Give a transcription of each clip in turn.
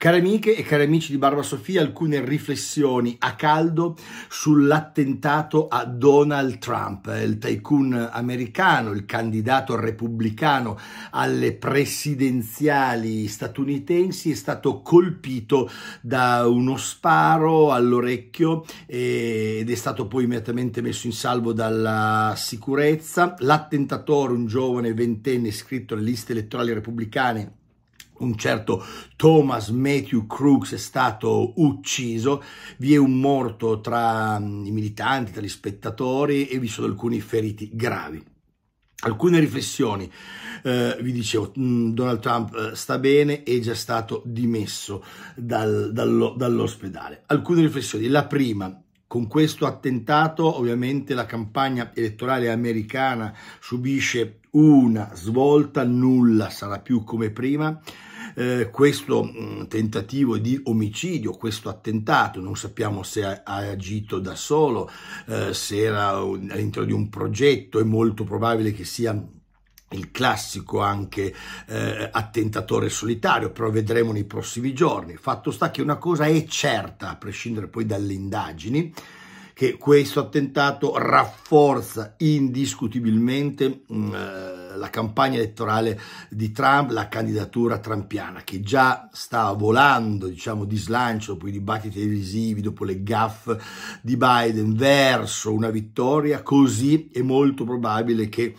Cari amiche e cari amici di Barba Sofia, alcune riflessioni a caldo sull'attentato a Donald Trump, il tycoon americano, il candidato repubblicano alle presidenziali statunitensi, è stato colpito da uno sparo all'orecchio ed è stato poi immediatamente messo in salvo dalla sicurezza. L'attentatore, un giovane ventenne iscritto alle liste elettorali repubblicane, un certo Thomas Matthew Crooks è stato ucciso, vi è un morto tra mm, i militanti, tra gli spettatori e vi sono alcuni feriti gravi. Alcune riflessioni, eh, vi dicevo, mm, Donald Trump eh, sta bene, è già stato dimesso dal, dallo, dall'ospedale. Alcune riflessioni, la prima, con questo attentato ovviamente la campagna elettorale americana subisce una svolta, nulla sarà più come prima. Eh, questo mh, mm, tentativo di omicidio, questo attentato, non sappiamo se ha, ha agito da solo, eh, se era all'interno di un progetto, è molto probabile che sia il classico anche eh, attentatore solitario, però vedremo nei prossimi giorni. Fatto sta che una cosa è certa, a prescindere poi dalle indagini, che questo attentato rafforza indiscutibilmente mh, mm, eh, la campagna elettorale di Trump, la candidatura trampiana che già sta volando, diciamo, di slancio dopo i dibattiti televisivi, dopo le gaffe di Biden verso una vittoria, così è molto probabile che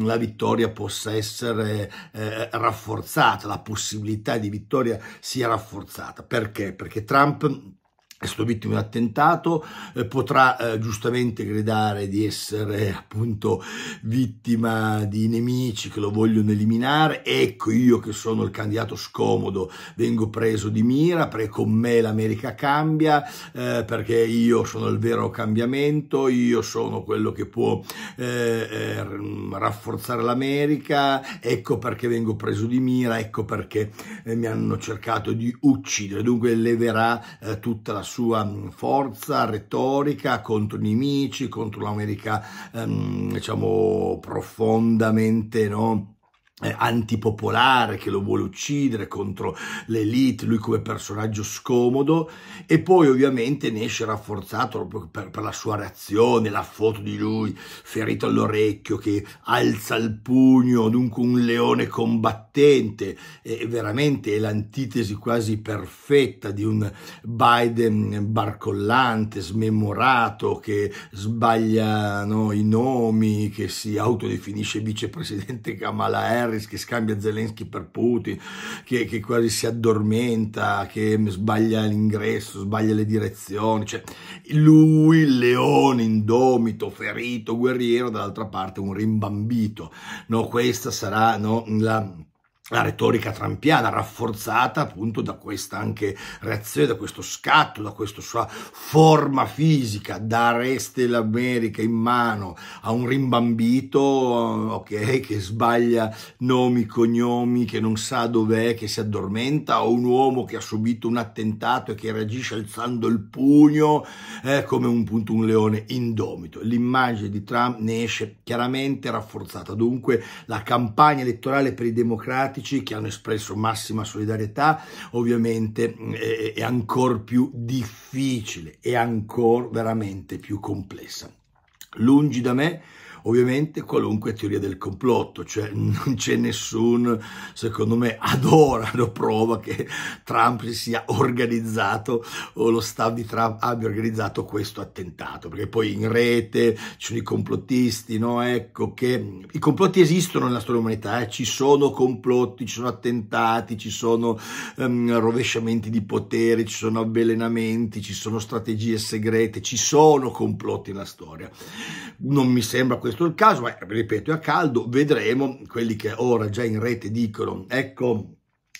la vittoria possa essere eh, rafforzata, la possibilità di vittoria sia rafforzata. Perché? Perché Trump è vittima di un attentato, eh, potrà eh, giustamente gridare di essere appunto vittima di nemici che lo vogliono eliminare, ecco io che sono il candidato scomodo vengo preso di mira, perché con me l'America cambia, eh, perché io sono il vero cambiamento, io sono quello che può eh, eh, rafforzare l'America, ecco perché vengo preso di mira, ecco perché eh, mi hanno cercato di uccidere, dunque leverà tutta la sua mm, forza retorica contro i nemici, contro l'America ehm, diciamo profondamente no? eh, antipopolare che lo vuole uccidere contro l'elite, lui come personaggio scomodo e poi ovviamente ne esce rafforzato per, per la sua reazione, la foto di lui ferito all'orecchio che alza il pugno, dunque un leone combattente, è veramente è l'antitesi quasi perfetta di un Biden barcollante, smemorato, che sbaglia no, i nomi, che si autodefinisce vicepresidente Kamala Harris Harris che scambia Zelensky per Putin, che, che quasi si addormenta, che sbaglia l'ingresso, sbaglia le direzioni, cioè lui, leone, indomito, ferito, guerriero, dall'altra parte un rimbambito, no, questa sarà no, la la retorica trampiana rafforzata appunto da questa anche reazione, da questo scatto, da questa sua forma fisica, dareste l'America in mano a un rimbambito ok, che sbaglia nomi, cognomi, che non sa dov'è, che si addormenta, a un uomo che ha subito un attentato e che reagisce alzando il pugno eh, come un, punto, un leone indomito. L'immagine di Trump ne esce chiaramente rafforzata, dunque la campagna elettorale per i democratici democratici che hanno espresso massima solidarietà, ovviamente è, mm, è ancora più difficile, è ancora veramente più complessa. Lungi da me ovviamente qualunque teoria del complotto, cioè non c'è nessun, secondo me, ad ora o prova che Trump si sia organizzato o lo staff di Trump abbia organizzato questo attentato, perché poi in rete ci sono i complottisti, no? Ecco che i complotti esistono nella storia dell'umanità, eh? ci sono complotti, ci sono attentati, ci sono um, rovesciamenti di potere, ci sono avvelenamenti, ci sono strategie segrete, ci sono complotti nella storia. Non mi sembra questo questo è il caso, ma eh, ripeto, è a caldo, vedremo quelli che ora già in rete dicono, ecco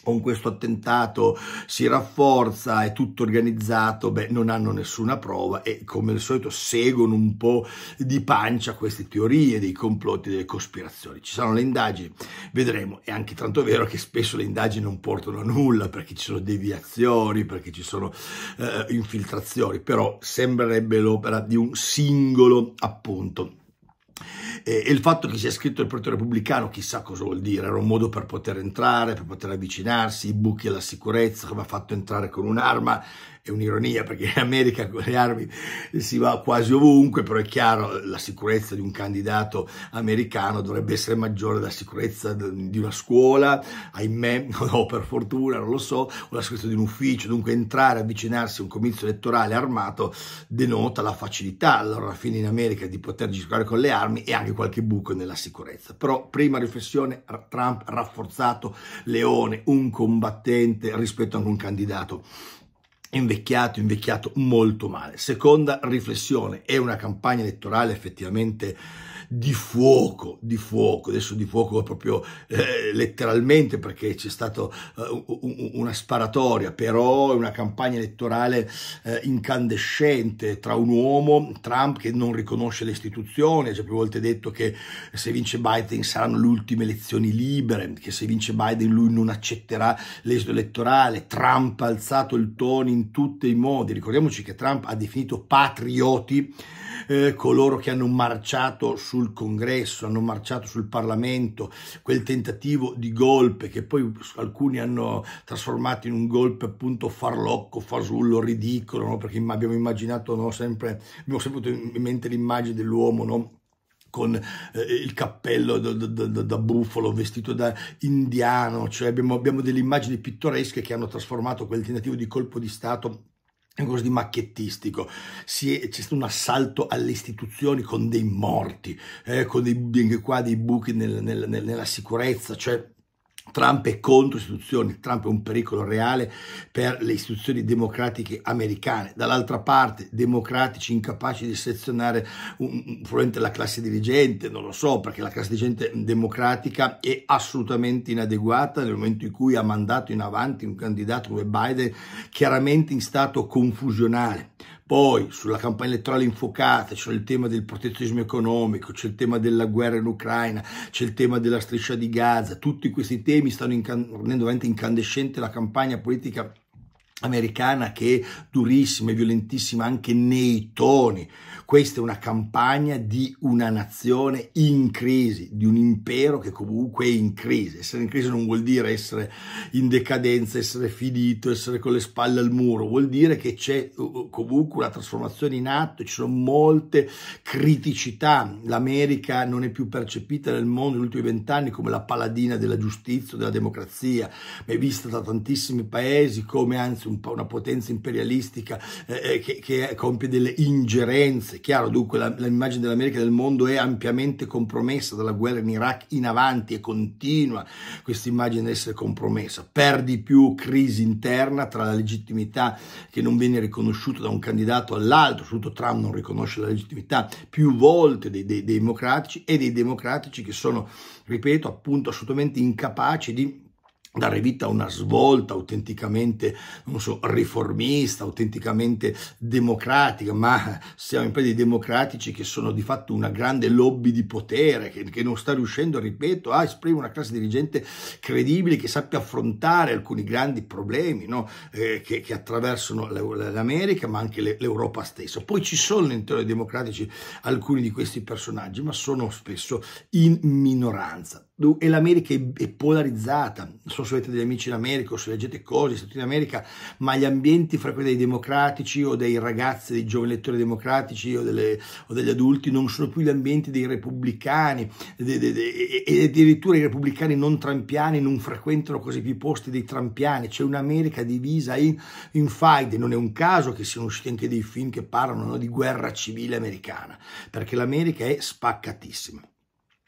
con questo attentato si rafforza, è tutto organizzato, beh, non hanno nessuna prova e come al solito seguono un po' di pancia queste teorie dei complotti, delle cospirazioni. Ci saranno le indagini, vedremo, è anche tanto vero che spesso le indagini non portano a nulla perché ci sono deviazioni, perché ci sono eh, infiltrazioni, però sembrerebbe l'opera di un singolo appunto e, e il fatto che sia scritto il Partito Repubblicano, chissà cosa vuol dire, era un modo per poter entrare, per poter avvicinarsi, i buchi alla sicurezza, come ha fatto entrare con un'arma, è un'ironia perché in America con le armi si va quasi ovunque, però è chiaro la sicurezza di un candidato americano dovrebbe essere maggiore della sicurezza di una scuola, ahimè, no, per fortuna, non lo so, o la sicurezza di un ufficio, dunque entrare, avvicinarsi a un comizio elettorale armato denota la facilità, allora alla fine in America di poter giocare con le armi e anche qualche buco nella sicurezza. Però prima riflessione, Trump rafforzato, Leone, un combattente rispetto a un candidato invecchiato, invecchiato molto male. Seconda riflessione, è una campagna elettorale effettivamente di fuoco, di fuoco, adesso di fuoco proprio eh, letteralmente perché c'è stata eh, una sparatoria, però è una campagna elettorale eh, incandescente tra un uomo, Trump, che non riconosce le istituzioni, ha già più volte detto che se vince Biden saranno le ultime elezioni libere, che se vince Biden lui non accetterà l'esito elettorale, Trump ha alzato il tono in tutti i modi, ricordiamoci che Trump ha definito patrioti eh, coloro che hanno marciato su sul congresso, hanno marciato sul Parlamento, quel tentativo di golpe che poi alcuni hanno trasformato in un golpe appunto farlocco, fasullo, ridicolo, no? perché abbiamo immaginato no, sempre, abbiamo sempre avuto in mente l'immagine dell'uomo, no? con eh, il cappello da, da, da, da, bufalo, vestito da indiano, cioè abbiamo, abbiamo delle immagini pittoresche che hanno trasformato quel tentativo di colpo di Stato qualcosa di macchiettistico, c'è stato un assalto alle istituzioni con dei morti, eh, con dei, dei, qua, dei buchi nel, nel, nella sicurezza, cioè Trump è contro le istituzioni, Trump è un pericolo reale per le istituzioni democratiche americane. Dall'altra parte, democratici incapaci di selezionare un, un la classe dirigente, non lo so, perché la classe dirigente democratica è assolutamente inadeguata nel momento in cui ha mandato in avanti un candidato come Biden chiaramente in stato confusionale. Poi sulla campagna elettorale infuocata c'è il tema del protezionismo economico, c'è il tema della guerra in Ucraina, c'è il tema della striscia di Gaza, tutti questi temi stanno rendendo veramente incandescente la campagna politica americana che è durissima e violentissima anche nei toni. Questa è una campagna di una nazione in crisi, di un impero che comunque è in crisi. Essere in crisi non vuol dire essere in decadenza, essere finito, essere con le spalle al muro, vuol dire che c'è uh, uh, comunque una trasformazione in atto, ci sono molte criticità. L'America non è più percepita nel mondo negli ultimi vent'anni come la paladina della giustizia, della democrazia, ma è vista da tantissimi paesi come anzi un po' una potenza imperialistica eh, eh, che, che, compie delle ingerenze. Chiaro, dunque, l'immagine dell'America del mondo è ampiamente compromessa dalla guerra in Iraq in avanti e continua questa immagine ad essere compromessa. Per di più, crisi interna tra la legittimità che non viene riconosciuta da un candidato all'altro, soprattutto Trump non riconosce la legittimità più volte dei, dei, dei democratici e dei democratici che sono, ripeto, appunto assolutamente incapaci di dare vita a una svolta autenticamente, non so, riformista, autenticamente democratica, ma siamo in paesi democratici che sono di fatto una grande lobby di potere, che, che non sta riuscendo, ripeto, a esprimere una classe dirigente credibile che sappia affrontare alcuni grandi problemi no? eh, che, che, attraversano l'America, ma anche l'Europa stessa. Poi ci sono all'interno dei democratici alcuni di questi personaggi, ma sono spesso in minoranza e l'America è polarizzata, non so se avete degli amici in America o se leggete cose, Stati in America, ma gli ambienti fra quelli dei democratici o dei ragazzi, dei giovani elettori democratici o, delle, o degli adulti non sono più gli ambienti dei repubblicani de, de, de, e addirittura i repubblicani non trampiani non frequentano così più i posti dei trampiani, c'è un'America divisa in, in faide, non è un caso che siano usciti anche dei film che parlano no, di guerra civile americana, perché l'America è spaccatissima.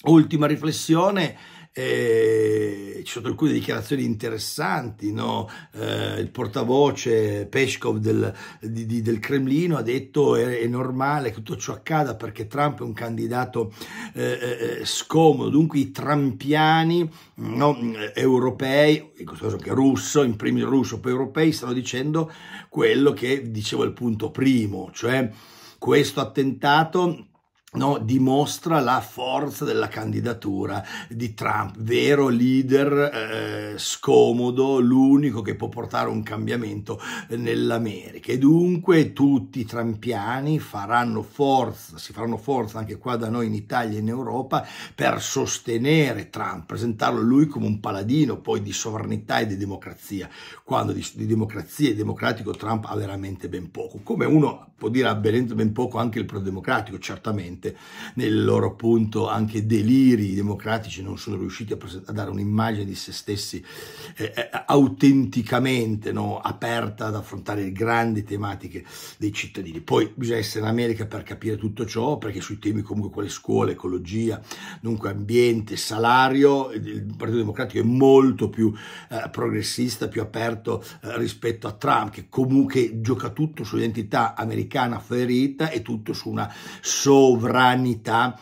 Ultima riflessione, eh, ci sono alcune dichiarazioni interessanti, no? eh, il portavoce Peshkov del, di, di, del Cremlino ha detto che è, è, normale che tutto ciò accada perché Trump è un candidato eh, eh, eh scomodo, dunque i trampiani no? europei, anche russo, in primis russo, poi europei, stanno dicendo quello che dicevo al punto primo, cioè questo attentato No, dimostra la forza della candidatura di Trump, vero leader eh, scomodo, l'unico che può portare un cambiamento eh, nell'America. E dunque tutti i trampiani faranno forza, si faranno forza anche qua da noi in Italia e in Europa per sostenere Trump, presentarlo lui come un paladino poi di sovranità e di democrazia, quando di, di democrazia e democratico Trump ha veramente ben poco, come uno può dire ha ben poco anche il pro-democratico, certamente sicuramente nel loro appunto anche deliri i democratici non sono riusciti a, a dare un'immagine di se stessi eh, eh, autenticamente no? aperta ad affrontare le grandi tematiche dei cittadini. Poi bisogna essere in America per capire tutto ciò, perché sui temi comunque quale scuola, ecologia, dunque ambiente, salario, il Partito Democratico è molto più eh, progressista, più aperto eh, rispetto a Trump, che comunque gioca tutto sull'identità americana ferita e tutto su una sovranità sovranità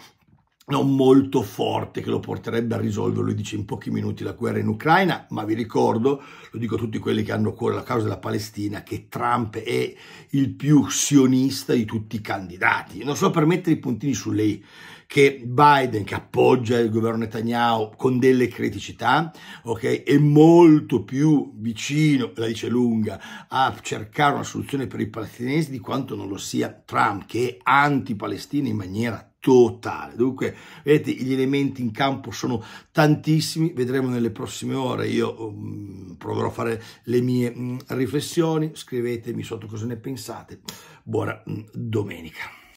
non molto forte che lo porterebbe a risolvere, lui dice, in pochi minuti la guerra in Ucraina, ma vi ricordo, lo dico a tutti quelli che hanno a cuore la causa della Palestina, che Trump è il più sionista di tutti i candidati. Non so per mettere i puntini su lei che Biden, che appoggia il governo Netanyahu con delle criticità, okay, è molto più vicino, la dice lunga, a cercare una soluzione per i palestinesi di quanto non lo sia Trump, che è anti-Palestina in maniera totale. Dunque, vedete, gli elementi in campo sono tantissimi, vedremo nelle prossime ore, io um, proverò a fare le mie um, riflessioni, scrivetemi sotto cosa ne pensate. Buona um, domenica.